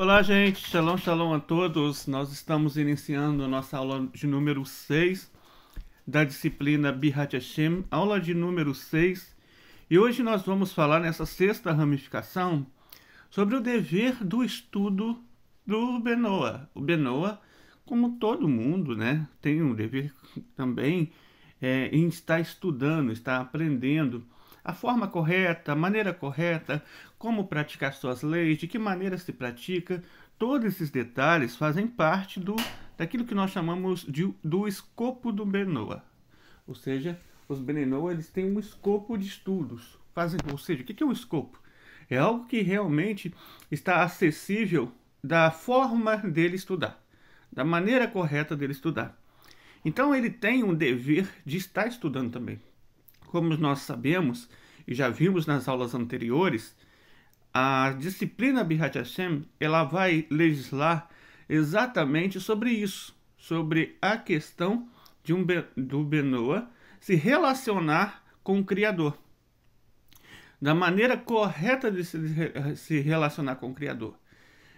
Olá, gente. Shalom, shalom a todos. Nós estamos iniciando nossa aula de número 6 da disciplina Bihat Hashem, aula de número 6. E hoje nós vamos falar nessa sexta ramificação sobre o dever do estudo do Benoa. O Benoa, como todo mundo, né, tem um dever também é, em estar estudando, estar aprendendo a forma correta, a maneira correta, como praticar suas leis, de que maneira se pratica, todos esses detalhes fazem parte do daquilo que nós chamamos de, do escopo do Benoa. Ou seja, os Benenoa eles têm um escopo de estudos. Fazem, ou seja, o que é um escopo? É algo que realmente está acessível da forma dele estudar, da maneira correta dele estudar. Então ele tem um dever de estar estudando também. Como nós sabemos e já vimos nas aulas anteriores, a disciplina Bihat Hashem ela vai legislar exatamente sobre isso, sobre a questão de um do Benoa se relacionar com o Criador, da maneira correta de se, se relacionar com o Criador.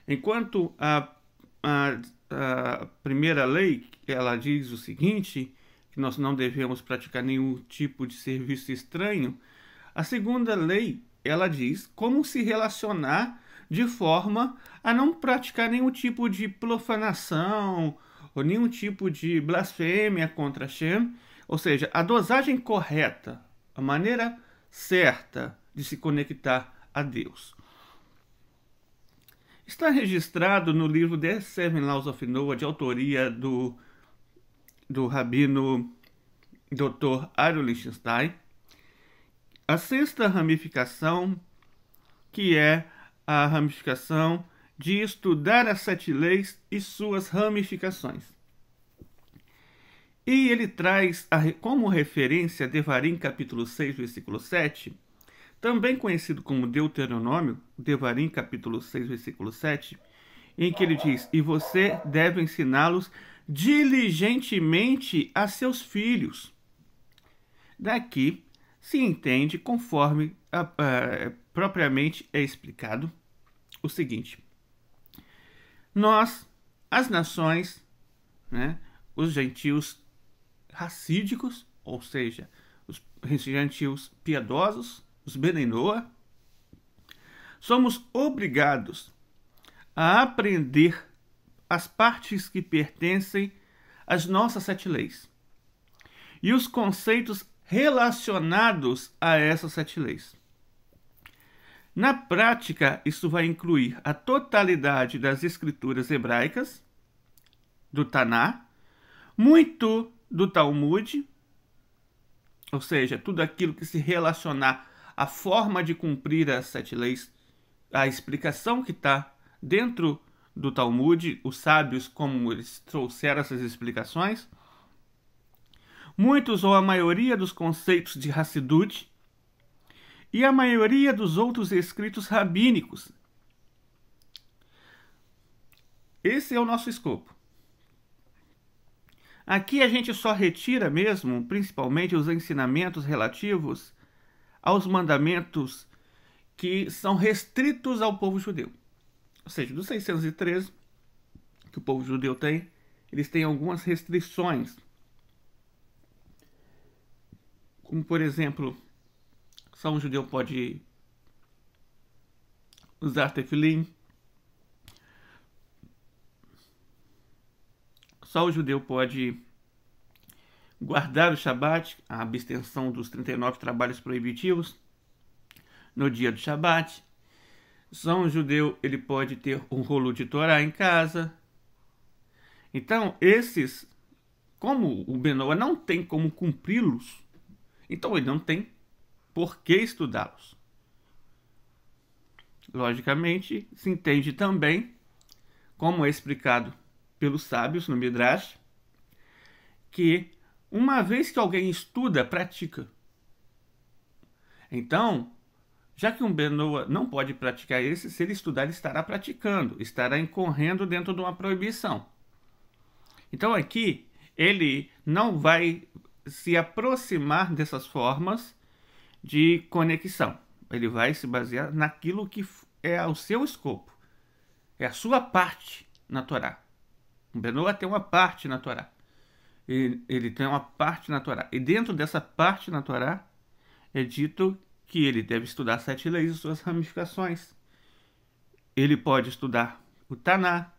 Enquanto a, a, a primeira lei ela diz o seguinte, nós não devemos praticar nenhum tipo de serviço estranho, a segunda lei, ela diz como se relacionar de forma a não praticar nenhum tipo de profanação ou nenhum tipo de blasfêmia contra Shem, ou seja, a dosagem correta, a maneira certa de se conectar a Deus. Está registrado no livro The Seven Laws of Noah, de autoria do do rabino Dr. Aaron Lichtenstein. A sexta ramificação, que é a ramificação de estudar as sete leis e suas ramificações. E ele traz a, como referência Devarim capítulo 6, versículo 7, também conhecido como Deuteronômio, Devarim capítulo 6, versículo 7, em que ele diz: E você deve ensiná-los diligentemente a seus filhos. Daqui se entende, conforme ah, ah, propriamente é explicado, o seguinte: nós, as nações, né, os gentios racídicos, ou seja, os gentios piedosos, os Benenoa, somos obrigados a aprender as partes que pertencem às nossas sete leis e os conceitos relacionados a essas sete leis. Na prática, isso vai incluir a totalidade das escrituras hebraicas, do Taná, muito do Talmud, ou seja, tudo aquilo que se relacionar à forma de cumprir as sete leis, a explicação que está dentro do Talmud, os sábios, como eles trouxeram essas explicações. Muitos ou a maioria dos conceitos de Hassidut e a maioria dos outros escritos rabínicos. Esse é o nosso escopo. Aqui a gente só retira mesmo, principalmente, os ensinamentos relativos aos mandamentos que são restritos ao povo judeu. Ou seja, dos 613 que o povo judeu tem, eles têm algumas restrições. Como, por exemplo, só um judeu pode usar tefilim. Só o judeu pode guardar o Shabat, a abstenção dos 39 trabalhos proibitivos, no dia do Shabat só um judeu ele pode ter um rolo de Torá em casa. Então, esses, como o Benoa não tem como cumpri-los, então ele não tem por que estudá-los. Logicamente, se entende também, como é explicado pelos sábios no Midrash, que uma vez que alguém estuda, pratica. Então, já que um Benoa não pode praticar esse, se ele estudar, ele estará praticando, estará incorrendo dentro de uma proibição. Então aqui, ele não vai se aproximar dessas formas de conexão. Ele vai se basear naquilo que é o seu escopo, é a sua parte na Torá. O Benoa tem uma parte na Torá. Ele, ele tem uma parte na Torá. E dentro dessa parte na Torá é dito que ele deve estudar sete leis e suas ramificações. Ele pode estudar o Taná.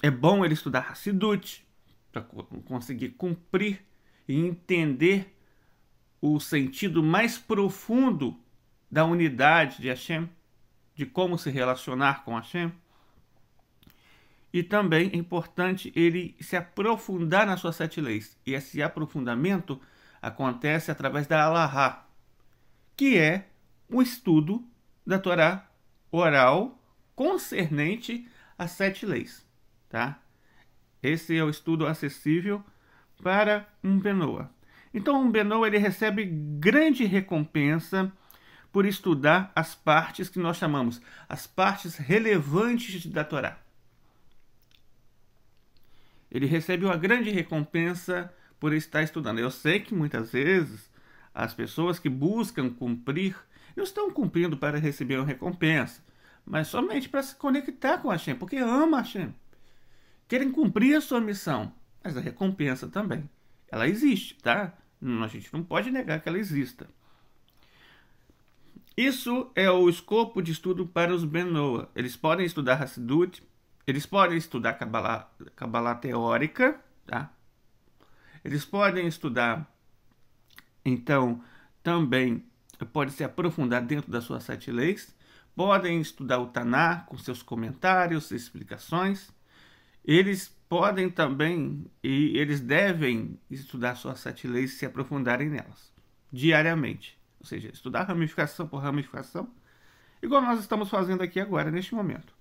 É bom ele estudar Hassidut para conseguir cumprir e entender o sentido mais profundo da unidade de Hashem, de como se relacionar com Hashem. E também é importante ele se aprofundar nas suas sete leis. E esse aprofundamento acontece através da Allahá, que é o estudo da Torá oral concernente às sete leis. Tá? Esse é o estudo acessível para um Benoa. Então, um Benoa ele recebe grande recompensa por estudar as partes que nós chamamos as partes relevantes da Torá. Ele recebe uma grande recompensa por estar estudando. Eu sei que muitas vezes as pessoas que buscam cumprir não estão cumprindo para receber uma recompensa, mas somente para se conectar com Hashem, porque ama Hashem. Querem cumprir a sua missão, mas a recompensa também. Ela existe, tá? A gente não pode negar que ela exista. Isso é o escopo de estudo para os Benoa. Eles podem estudar Hassidut, eles podem estudar Kabbalah, Kabbalah teórica, tá? Eles podem estudar então também pode se aprofundar dentro das suas sete leis. Podem estudar o Taná com seus comentários, explicações. Eles podem também e eles devem estudar suas sete leis e se aprofundarem nelas diariamente. Ou seja, estudar ramificação por ramificação, igual nós estamos fazendo aqui agora, neste momento.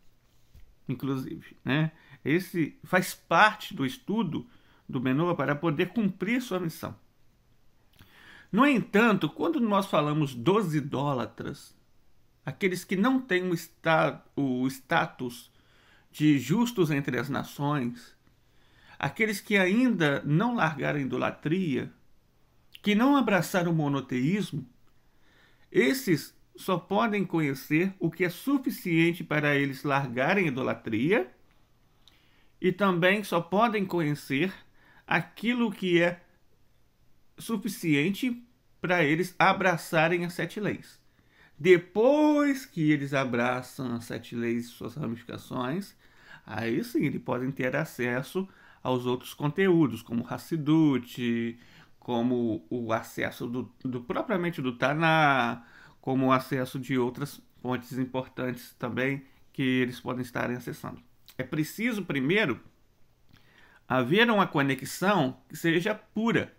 Inclusive, né? Esse faz parte do estudo do Menor para poder cumprir sua missão. No entanto, quando nós falamos dos idólatras, aqueles que não têm o, o status de justos entre as nações, aqueles que ainda não largaram a idolatria, que não abraçaram o monoteísmo, esses só podem conhecer o que é suficiente para eles largarem a idolatria e também só podem conhecer aquilo que é suficiente para eles abraçarem as sete leis. Depois que eles abraçam as sete leis e suas ramificações, aí sim eles podem ter acesso aos outros conteúdos, como Hassidut, como o acesso do, do propriamente do Taná, como o acesso de outras fontes importantes também que eles podem estar acessando. É preciso primeiro haver uma conexão que seja pura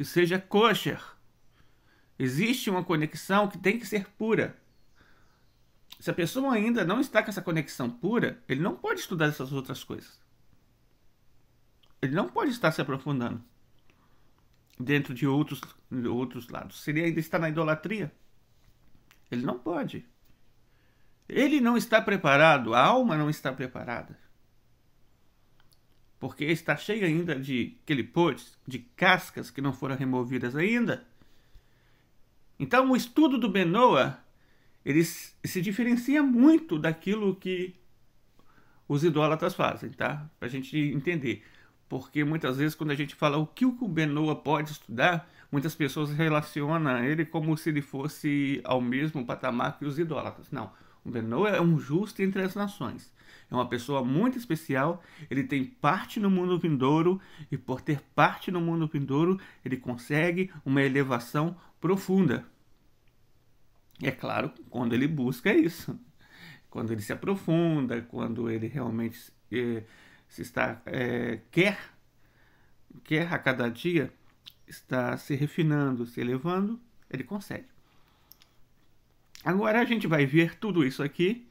que seja kosher. Existe uma conexão que tem que ser pura. Se a pessoa ainda não está com essa conexão pura, ele não pode estudar essas outras coisas. Ele não pode estar se aprofundando dentro de outros, de outros lados. Se ele ainda está na idolatria, ele não pode. Ele não está preparado, a alma não está preparada porque está cheio ainda de quelipotes, de cascas que não foram removidas ainda. Então, o estudo do Benoa ele se diferencia muito daquilo que os idólatras fazem, tá? Para a gente entender. Porque muitas vezes, quando a gente fala o que o Benoa pode estudar, muitas pessoas relacionam ele como se ele fosse ao mesmo patamar que os idólatras. Não. O é um justo entre as nações. É uma pessoa muito especial, ele tem parte no mundo vindouro, e por ter parte no mundo vindouro, ele consegue uma elevação profunda. E é claro, quando ele busca isso, quando ele se aprofunda, quando ele realmente eh, se está eh, quer quer a cada dia está se refinando, se elevando, ele consegue. Agora a gente vai ver tudo isso aqui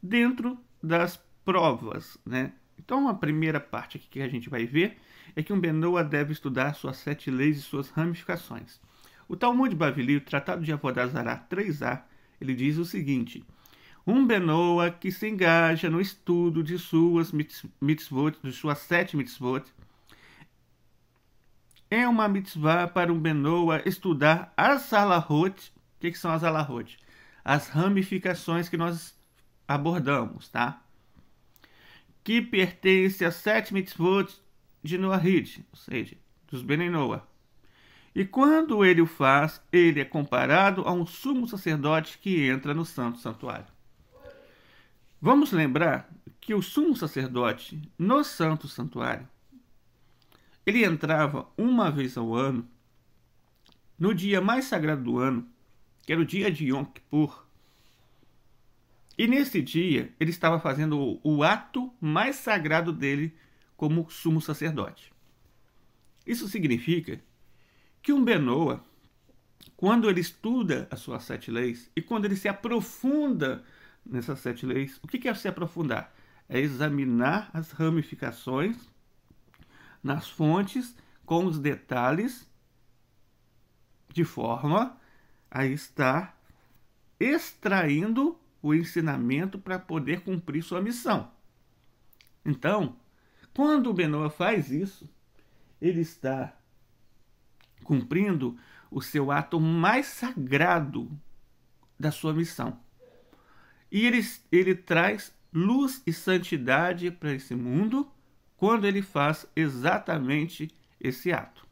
dentro das provas, né? Então a primeira parte aqui que a gente vai ver é que um Benoa deve estudar suas sete leis e suas ramificações. O Talmud de Bavili, o Tratado de Avodazará 3a, ele diz o seguinte: Um Benoa que se engaja no estudo de suas mitzvot, de suas sete mitzvot, é uma mitzvah para um Benoa estudar as alahot. O que, que são as alahot? as ramificações que nós abordamos, tá? Que pertence a sete mitzvot de Noahid, ou seja, dos Benenoa. E quando ele o faz, ele é comparado a um sumo sacerdote que entra no santo santuário. Vamos lembrar que o sumo sacerdote no santo santuário, ele entrava uma vez ao ano, no dia mais sagrado do ano, que era o dia de Yom Kippur. E nesse dia, ele estava fazendo o, o ato mais sagrado dele como sumo sacerdote. Isso significa que um Benoa, quando ele estuda as suas sete leis e quando ele se aprofunda nessas sete leis, o que é se aprofundar? É examinar as ramificações nas fontes com os detalhes de forma a estar extraindo o ensinamento para poder cumprir sua missão. Então, quando o Benoa faz isso, ele está cumprindo o seu ato mais sagrado da sua missão. E ele, ele traz luz e santidade para esse mundo quando ele faz exatamente esse ato.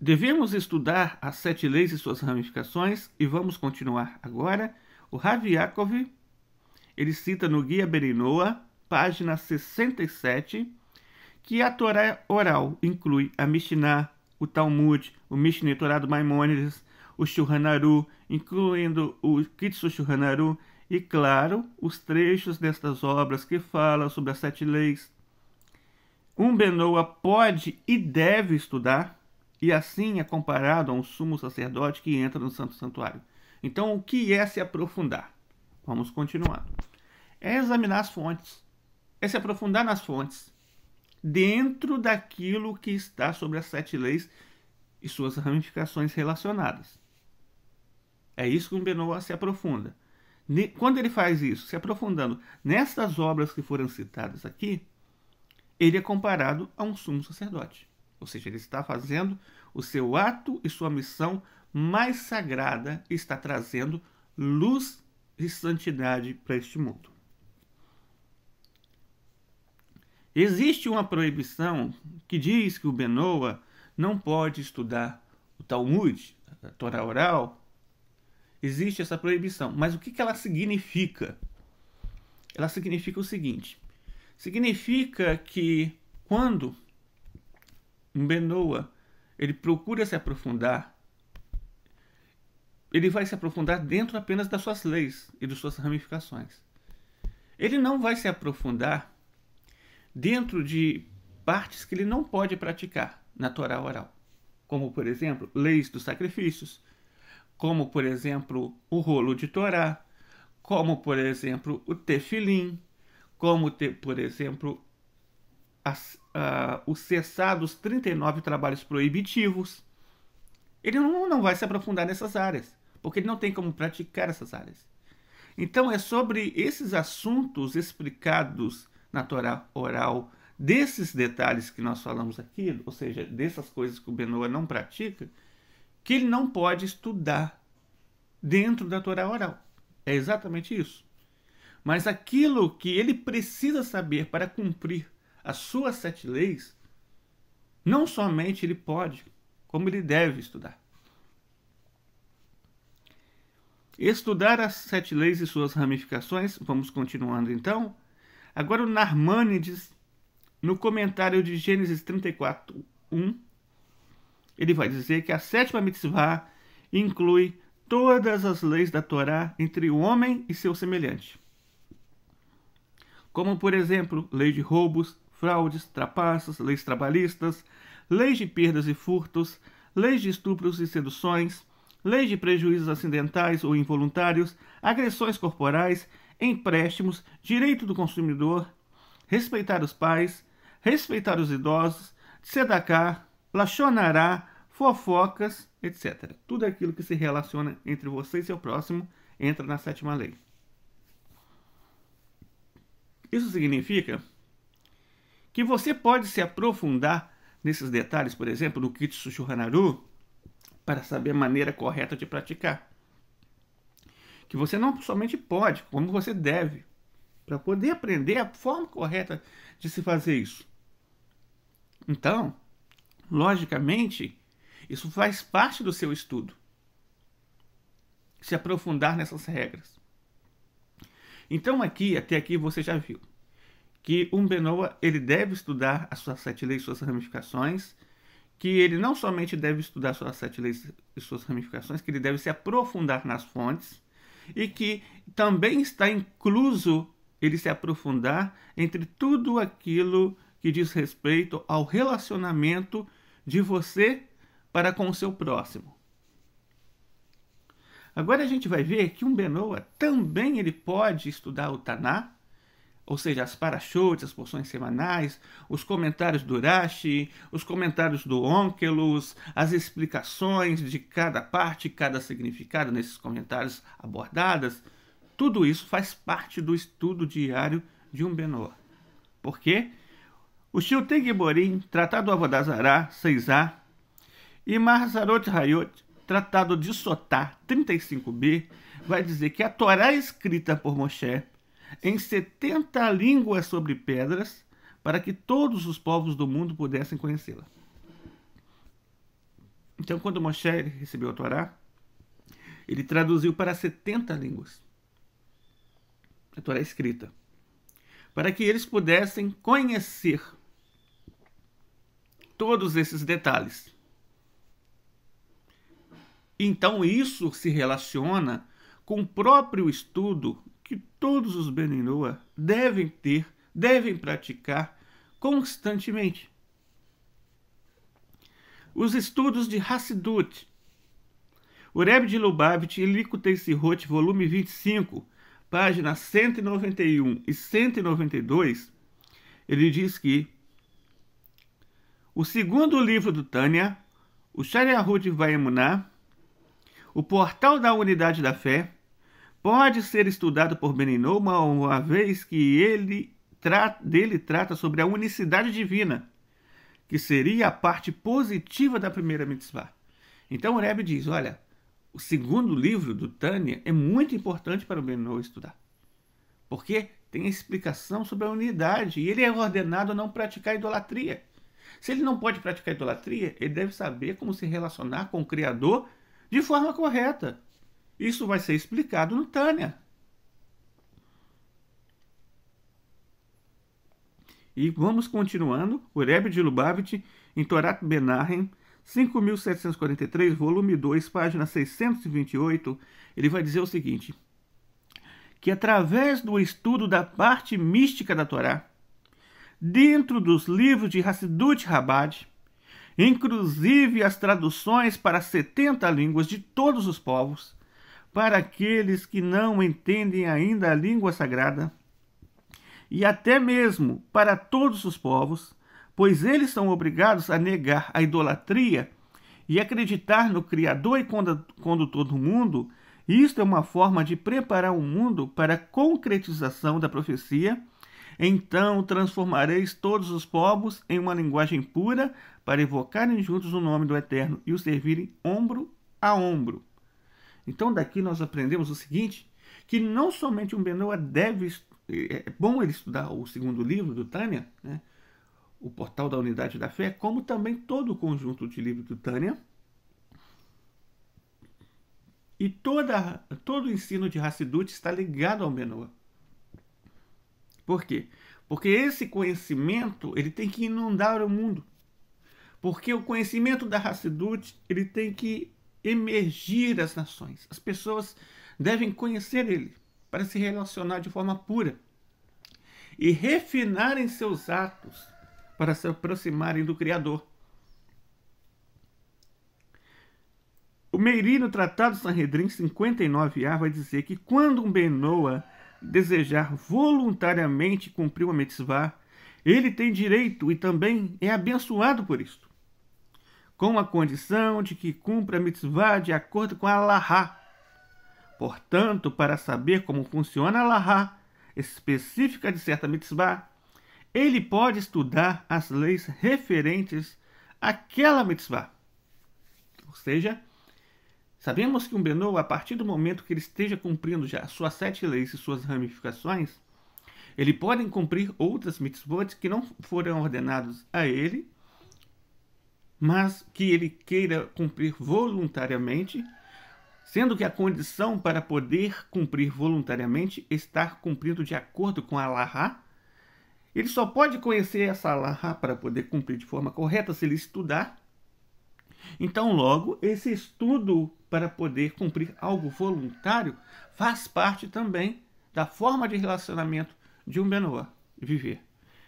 Devemos estudar as sete leis e suas ramificações e vamos continuar agora. O Rav Yaakov, ele cita no Guia Berinoa, página 67, que a Torá oral inclui a Mishnah, o Talmud, o Mishneh Torah do Maimônides, o Shulchan incluindo o Kitsu Shulchan e, claro, os trechos destas obras que falam sobre as sete leis. Um Benoa pode e deve estudar e assim é comparado a um sumo sacerdote que entra no santo santuário. Então, o que é se aprofundar? Vamos continuar. É examinar as fontes. É se aprofundar nas fontes, dentro daquilo que está sobre as sete leis e suas ramificações relacionadas. É isso que o Benoit se aprofunda. Quando ele faz isso, se aprofundando nessas obras que foram citadas aqui, ele é comparado a um sumo sacerdote. Ou seja, ele está fazendo o seu ato e sua missão mais sagrada, está trazendo luz e santidade para este mundo. Existe uma proibição que diz que o Benoa não pode estudar o Talmud, a Torá oral. Existe essa proibição, mas o que ela significa? Ela significa o seguinte: significa que quando um Benoa, ele procura se aprofundar. Ele vai se aprofundar dentro apenas das suas leis e de suas ramificações. Ele não vai se aprofundar dentro de partes que ele não pode praticar na Torá oral, como, por exemplo, leis dos sacrifícios, como, por exemplo, o rolo de Torá, como, por exemplo, o tefilim, como, por exemplo, as, uh, o cessar dos 39 trabalhos proibitivos, ele não, não vai se aprofundar nessas áreas, porque ele não tem como praticar essas áreas. Então, é sobre esses assuntos explicados na Torá oral, desses detalhes que nós falamos aqui, ou seja, dessas coisas que o Benoa não pratica, que ele não pode estudar dentro da Torá oral. É exatamente isso. Mas aquilo que ele precisa saber para cumprir as suas sete leis, não somente ele pode, como ele deve estudar. Estudar as sete leis e suas ramificações, vamos continuando então. Agora o Narmanides, no comentário de Gênesis 34, 1, ele vai dizer que a sétima mitzvah inclui todas as leis da Torá entre o homem e seu semelhante. Como, por exemplo, lei de roubos, fraudes, trapaças, leis trabalhistas, leis de perdas e furtos, leis de estupros e seduções, leis de prejuízos acidentais ou involuntários, agressões corporais, empréstimos, direito do consumidor, respeitar os pais, respeitar os idosos, sedacar, laxonará, fofocas, etc. Tudo aquilo que se relaciona entre você e seu próximo entra na sétima lei. Isso significa que você pode se aprofundar nesses detalhes, por exemplo, do Kitsu Hanaru, para saber a maneira correta de praticar. Que você não somente pode, como você deve, para poder aprender a forma correta de se fazer isso. Então, logicamente, isso faz parte do seu estudo. Se aprofundar nessas regras. Então aqui, até aqui você já viu que um Benoa ele deve estudar as suas sete leis e suas ramificações, que ele não somente deve estudar suas sete leis e suas ramificações, que ele deve se aprofundar nas fontes e que também está incluso ele se aprofundar entre tudo aquilo que diz respeito ao relacionamento de você para com o seu próximo. Agora a gente vai ver que um Benoa também ele pode estudar o Taná, ou seja, as parachutes, as porções semanais, os comentários do Rashi, os comentários do Onkelos, as explicações de cada parte, cada significado nesses comentários abordados tudo isso faz parte do estudo diário de um Benoa. Por quê? O Shiltei Giborim, Tratado Avodazará, 6a, e Marzarot Hayot, Tratado de Sotá, 35b, vai dizer que a Torá escrita por Moshe em 70 línguas sobre pedras, para que todos os povos do mundo pudessem conhecê-la. Então, quando Moshe recebeu a Torá, ele traduziu para 70 línguas a Torá escrita, para que eles pudessem conhecer todos esses detalhes. Então, isso se relaciona com o próprio estudo que todos os Beninua devem ter, devem praticar constantemente. Os estudos de Hassidut. O Rebbe de Lubavitch, Ilikutei Sirot, volume 25, páginas 191 e 192, ele diz que o segundo livro do Tânia, o Shariahud Vaemuná, o Portal da Unidade da Fé, pode ser estudado por Beninow uma vez que ele tra dele trata sobre a unicidade divina, que seria a parte positiva da primeira mitzvah. Então o Rebbe diz, olha, o segundo livro do Tânia é muito importante para o Beninow estudar, porque tem a explicação sobre a unidade e ele é ordenado a não praticar idolatria. Se ele não pode praticar idolatria, ele deve saber como se relacionar com o Criador de forma correta. Isso vai ser explicado no Tânia. E vamos continuando. O Rebbe de Lubavitch, em Torat Benahem, 5.743, volume 2, página 628, ele vai dizer o seguinte, que através do estudo da parte mística da Torá, dentro dos livros de Hassidut Rabbad, inclusive as traduções para 70 línguas de todos os povos, para aqueles que não entendem ainda a língua sagrada, e até mesmo para todos os povos, pois eles são obrigados a negar a idolatria e acreditar no Criador e Condutor do mundo. Isto é uma forma de preparar o mundo para a concretização da profecia. Então transformareis todos os povos em uma linguagem pura para evocarem juntos o nome do Eterno e o servirem ombro a ombro. Então daqui nós aprendemos o seguinte, que não somente um Benoa deve, é, é bom ele estudar o segundo livro do Tânia, né? o Portal da Unidade da Fé, como também todo o conjunto de livros do Tânia, e toda, todo o ensino de Hassidut está ligado ao Benoa. Por quê? Porque esse conhecimento ele tem que inundar o mundo. Porque o conhecimento da Hassidut ele tem que emergir as nações. As pessoas devem conhecer ele para se relacionar de forma pura e refinarem seus atos para se aproximarem do Criador. O Meiri, no Tratado Sanhedrin 59a, vai dizer que quando um Benoa desejar voluntariamente cumprir uma mitzvah, ele tem direito e também é abençoado por isto com a condição de que cumpra a mitzvah de acordo com a Allahá. Portanto, para saber como funciona a Allahá, específica de certa mitzvah, ele pode estudar as leis referentes àquela mitzvah. Ou seja, sabemos que um Benô, a partir do momento que ele esteja cumprindo já suas sete leis e suas ramificações, ele pode cumprir outras mitzvot que não foram ordenadas a ele mas que ele queira cumprir voluntariamente, sendo que a condição para poder cumprir voluntariamente está estar cumprindo de acordo com a Allahá. Ele só pode conhecer essa Allahá para poder cumprir de forma correta se ele estudar. Então, logo, esse estudo para poder cumprir algo voluntário faz parte também da forma de relacionamento de um benoá viver.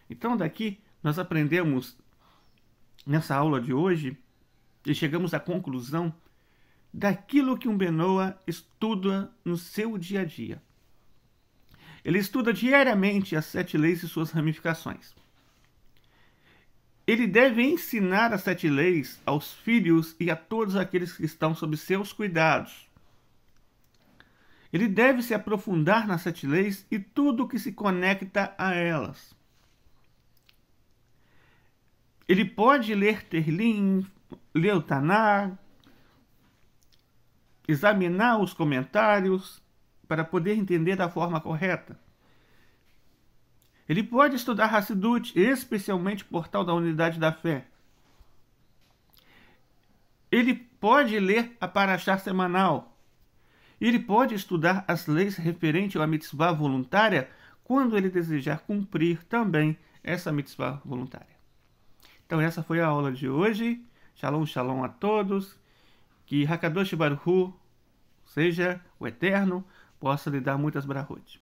Então, daqui nós aprendemos nessa aula de hoje, e chegamos à conclusão daquilo que um Benoa estuda no seu dia a dia. Ele estuda diariamente as sete leis e suas ramificações. Ele deve ensinar as sete leis aos filhos e a todos aqueles que estão sob seus cuidados. Ele deve se aprofundar nas sete leis e tudo que se conecta a elas. Ele pode ler Terlin, Leutanar, examinar os comentários para poder entender da forma correta. Ele pode estudar Hassidut, especialmente o portal da unidade da fé. Ele pode ler a Parashá semanal. Ele pode estudar as leis referentes à mitzvah voluntária quando ele desejar cumprir também essa mitzvah voluntária. Então essa foi a aula de hoje. Shalom, shalom a todos. Que Hakadosh Baruhu, seja o eterno, possa lhe dar muitas brahut.